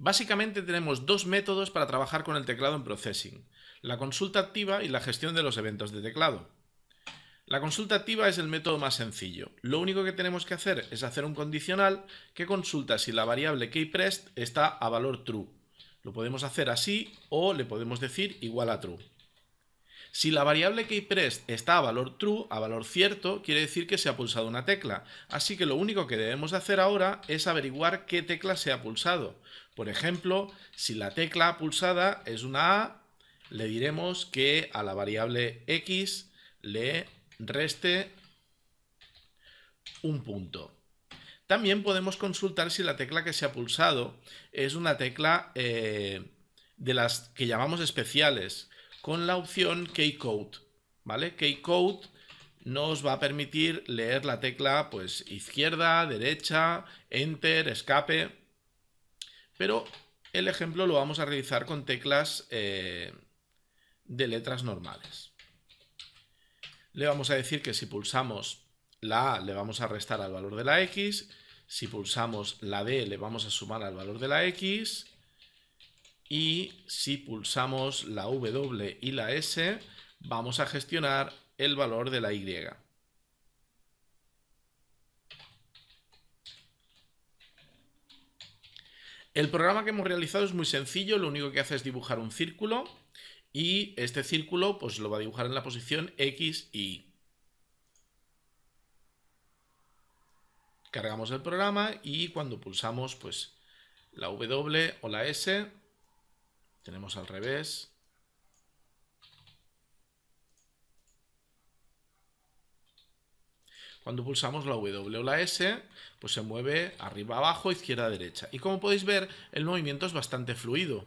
Básicamente tenemos dos métodos para trabajar con el teclado en Processing, la consulta activa y la gestión de los eventos de teclado. La consulta activa es el método más sencillo. Lo único que tenemos que hacer es hacer un condicional que consulta si la variable keyPressed está a valor true. Lo podemos hacer así o le podemos decir igual a true. Si la variable keyPressed está a valor true, a valor cierto, quiere decir que se ha pulsado una tecla. Así que lo único que debemos hacer ahora es averiguar qué tecla se ha pulsado. Por ejemplo, si la tecla pulsada es una A, le diremos que a la variable x le reste un punto. También podemos consultar si la tecla que se ha pulsado es una tecla eh, de las que llamamos especiales con la opción Keycode, ¿vale? Keycode nos va a permitir leer la tecla pues izquierda, derecha, enter, escape, pero el ejemplo lo vamos a realizar con teclas eh, de letras normales. Le vamos a decir que si pulsamos la A le vamos a restar al valor de la X, si pulsamos la D le vamos a sumar al valor de la X, y si pulsamos la W y la S, vamos a gestionar el valor de la Y. El programa que hemos realizado es muy sencillo, lo único que hace es dibujar un círculo y este círculo pues lo va a dibujar en la posición X y Y. Cargamos el programa y cuando pulsamos pues la W o la S tenemos al revés. Cuando pulsamos la W o la S, pues se mueve arriba, abajo, izquierda, derecha. Y como podéis ver, el movimiento es bastante fluido.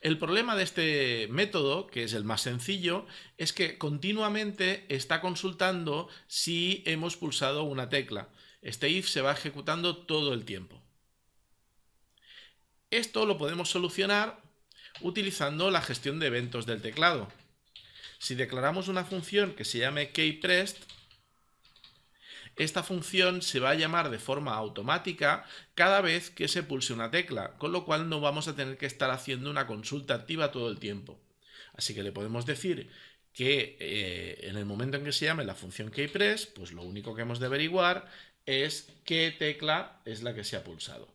El problema de este método, que es el más sencillo, es que continuamente está consultando si hemos pulsado una tecla. Este if se va ejecutando todo el tiempo. Esto lo podemos solucionar utilizando la gestión de eventos del teclado. Si declaramos una función que se llame keyPressed, esta función se va a llamar de forma automática cada vez que se pulse una tecla, con lo cual no vamos a tener que estar haciendo una consulta activa todo el tiempo. Así que le podemos decir que eh, en el momento en que se llame la función keypress, pues lo único que hemos de averiguar es qué tecla es la que se ha pulsado.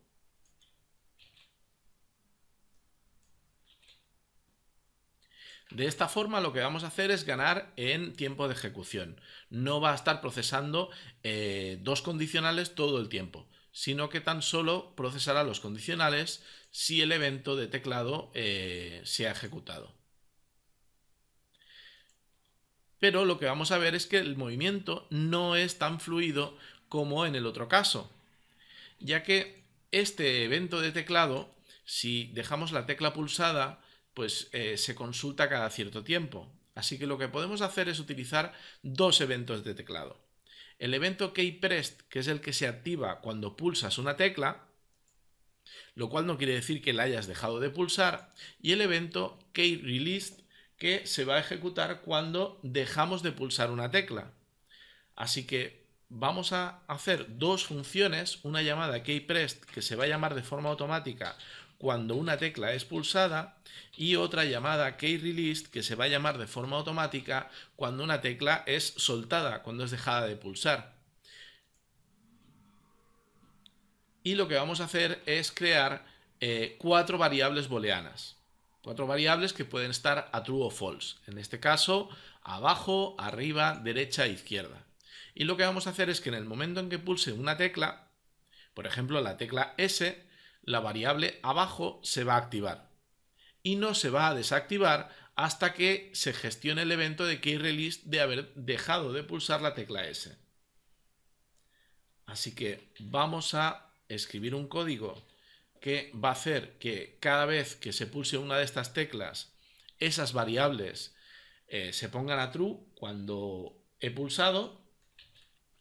De esta forma lo que vamos a hacer es ganar en tiempo de ejecución. No va a estar procesando eh, dos condicionales todo el tiempo, sino que tan solo procesará los condicionales si el evento de teclado eh, se ha ejecutado. Pero lo que vamos a ver es que el movimiento no es tan fluido como en el otro caso, ya que este evento de teclado, si dejamos la tecla pulsada, pues eh, se consulta cada cierto tiempo. Así que lo que podemos hacer es utilizar dos eventos de teclado. El evento keypressed, que es el que se activa cuando pulsas una tecla, lo cual no quiere decir que la hayas dejado de pulsar, y el evento key-released, que se va a ejecutar cuando dejamos de pulsar una tecla. Así que vamos a hacer dos funciones, una llamada keypressed, que se va a llamar de forma automática cuando una tecla es pulsada y otra llamada key released que se va a llamar de forma automática cuando una tecla es soltada, cuando es dejada de pulsar. Y lo que vamos a hacer es crear eh, cuatro variables booleanas. Cuatro variables que pueden estar a true o false. En este caso, abajo, arriba, derecha, e izquierda. Y lo que vamos a hacer es que en el momento en que pulse una tecla, por ejemplo la tecla S, la variable abajo se va a activar y no se va a desactivar hasta que se gestione el evento de key-release de haber dejado de pulsar la tecla S. Así que vamos a escribir un código que va a hacer que cada vez que se pulse una de estas teclas, esas variables eh, se pongan a true cuando he pulsado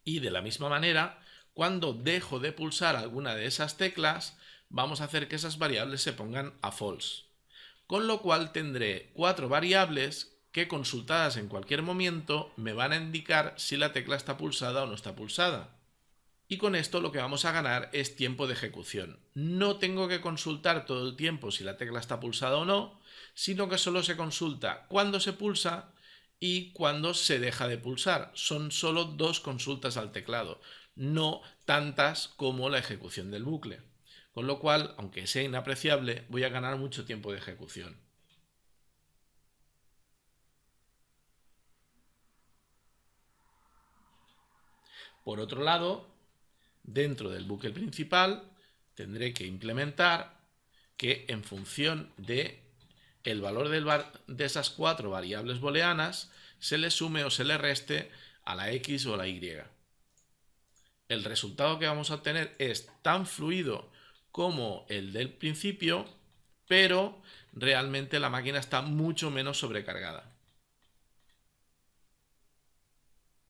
y de la misma manera, cuando dejo de pulsar alguna de esas teclas, vamos a hacer que esas variables se pongan a false. Con lo cual tendré cuatro variables que consultadas en cualquier momento me van a indicar si la tecla está pulsada o no está pulsada. Y con esto lo que vamos a ganar es tiempo de ejecución. No tengo que consultar todo el tiempo si la tecla está pulsada o no, sino que solo se consulta cuando se pulsa y cuando se deja de pulsar. Son solo dos consultas al teclado, no tantas como la ejecución del bucle con lo cual, aunque sea inapreciable, voy a ganar mucho tiempo de ejecución. Por otro lado, dentro del bucle principal tendré que implementar que en función de el valor de esas cuatro variables booleanas se le sume o se le reste a la x o la y. El resultado que vamos a obtener es tan fluido como el del principio, pero realmente la máquina está mucho menos sobrecargada.